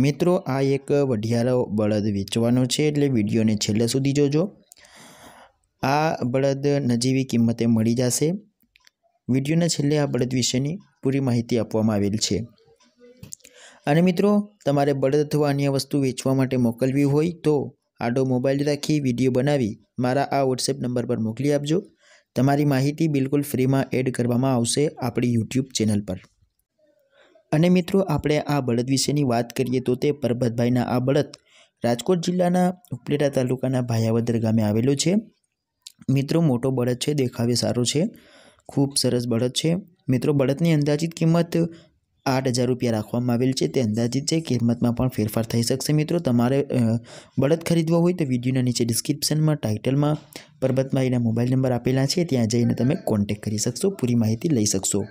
મિત્રો આ એક વઢિયારો બળદ વેચવાનો છે એટલે વિડીયોને છેલ્લે સુધી જોજો આ બળદ નજીવી કિંમતે મળી જશે વિડીયોના છેલ્લે આ બળદ વિશેની પૂરી માહિતી આપવામાં આવેલ છે અને મિત્રો તમારે બળદ અથવા અન્ય વસ્તુ વેચવા માટે મોકલવી હોય તો આડો મોબાઈલ રાખી વિડીયો બનાવી મારા આ વોટ્સએપ નંબર પર મોકલી આપજો તમારી માહિતી બિલકુલ ફ્રીમાં એડ કરવામાં આવશે આપણી યુટ્યુબ ચેનલ પર અને મિત્રો આપણે આ બળદ વિશેની વાત કરીએ તો તે પરબતભાઈના આ બળદ રાજકોટ જિલ્લાના ઉપલેટા તાલુકાના ભાયાવદર ગામે આવેલું છે મિત્રો મોટો બળદ છે દેખાવે સારો છે ખૂબ સરસ બળદ છે મિત્રો બળદની અંદાજિત કિંમત આઠ હજાર રૂપિયા રાખવામાં આવેલ છે તે અંદાજિત છે કિંમતમાં પણ ફેરફાર થઈ શકશે મિત્રો તમારે બળદ ખરીદવો હોય તો વિડીયોના નીચે ડિસ્ક્રિપ્શનમાં ટાઇટલમાં પરબતભાઈના મોબાઈલ નંબર આપેલા છે ત્યાં જઈને તમે કોન્ટેક કરી શકશો પૂરી માહિતી લઈ શકશો